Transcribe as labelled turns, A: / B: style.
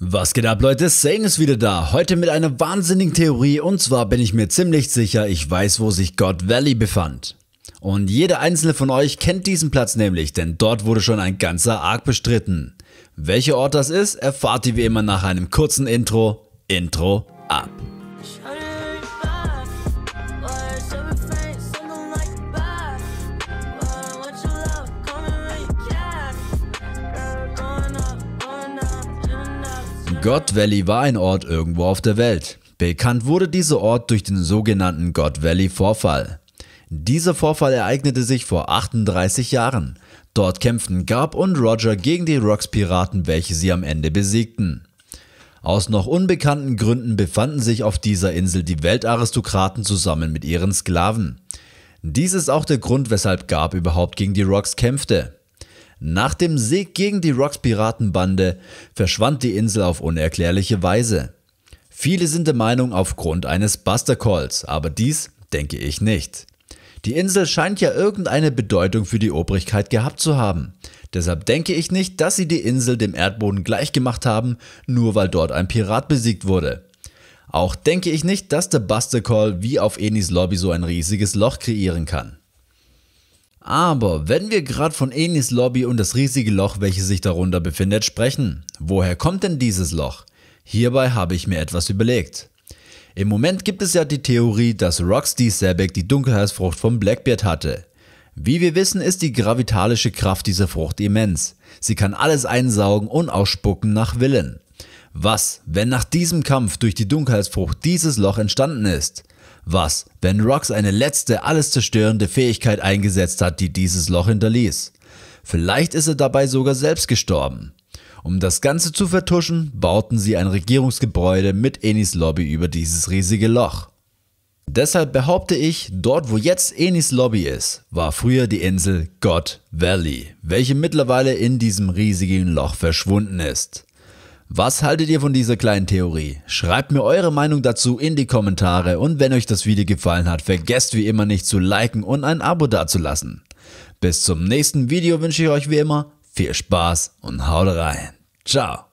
A: Was geht ab Leute, Sane ist wieder da, heute mit einer wahnsinnigen Theorie und zwar bin ich mir ziemlich sicher, ich weiß wo sich God Valley befand. Und jeder einzelne von euch kennt diesen Platz nämlich, denn dort wurde schon ein ganzer Arc bestritten. Welcher Ort das ist, erfahrt ihr wie immer nach einem kurzen Intro. Intro ab. Schade. God Valley war ein Ort irgendwo auf der Welt. Bekannt wurde dieser Ort durch den sogenannten God Valley Vorfall. Dieser Vorfall ereignete sich vor 38 Jahren. Dort kämpften Garb und Roger gegen die Rocks Piraten, welche sie am Ende besiegten. Aus noch unbekannten Gründen befanden sich auf dieser Insel die Weltaristokraten zusammen mit ihren Sklaven. Dies ist auch der Grund, weshalb Garb überhaupt gegen die Rocks kämpfte. Nach dem Sieg gegen die Rocks Piratenbande verschwand die Insel auf unerklärliche Weise. Viele sind der Meinung aufgrund eines Buster Calls, aber dies denke ich nicht. Die Insel scheint ja irgendeine Bedeutung für die Obrigkeit gehabt zu haben. Deshalb denke ich nicht, dass sie die Insel dem Erdboden gleichgemacht haben, nur weil dort ein Pirat besiegt wurde. Auch denke ich nicht, dass der Buster Call wie auf Enis Lobby so ein riesiges Loch kreieren kann. Aber wenn wir gerade von Enis Lobby und das riesige Loch, welches sich darunter befindet, sprechen, woher kommt denn dieses Loch? Hierbei habe ich mir etwas überlegt. Im Moment gibt es ja die Theorie, dass Roxy D. Sebek die Dunkelheißfrucht von Blackbeard hatte. Wie wir wissen, ist die gravitalische Kraft dieser Frucht immens. Sie kann alles einsaugen und ausspucken nach Willen. Was, wenn nach diesem Kampf durch die Dunkelheißfrucht dieses Loch entstanden ist? Was, wenn Rox eine letzte, alles zerstörende Fähigkeit eingesetzt hat, die dieses Loch hinterließ? Vielleicht ist er dabei sogar selbst gestorben. Um das Ganze zu vertuschen, bauten sie ein Regierungsgebäude mit Enis Lobby über dieses riesige Loch. Deshalb behaupte ich, dort wo jetzt Enis Lobby ist, war früher die Insel God Valley, welche mittlerweile in diesem riesigen Loch verschwunden ist. Was haltet ihr von dieser kleinen Theorie? Schreibt mir eure Meinung dazu in die Kommentare und wenn euch das Video gefallen hat, vergesst wie immer nicht zu liken und ein Abo dazulassen. Bis zum nächsten Video wünsche ich euch wie immer viel Spaß und haut rein. Ciao.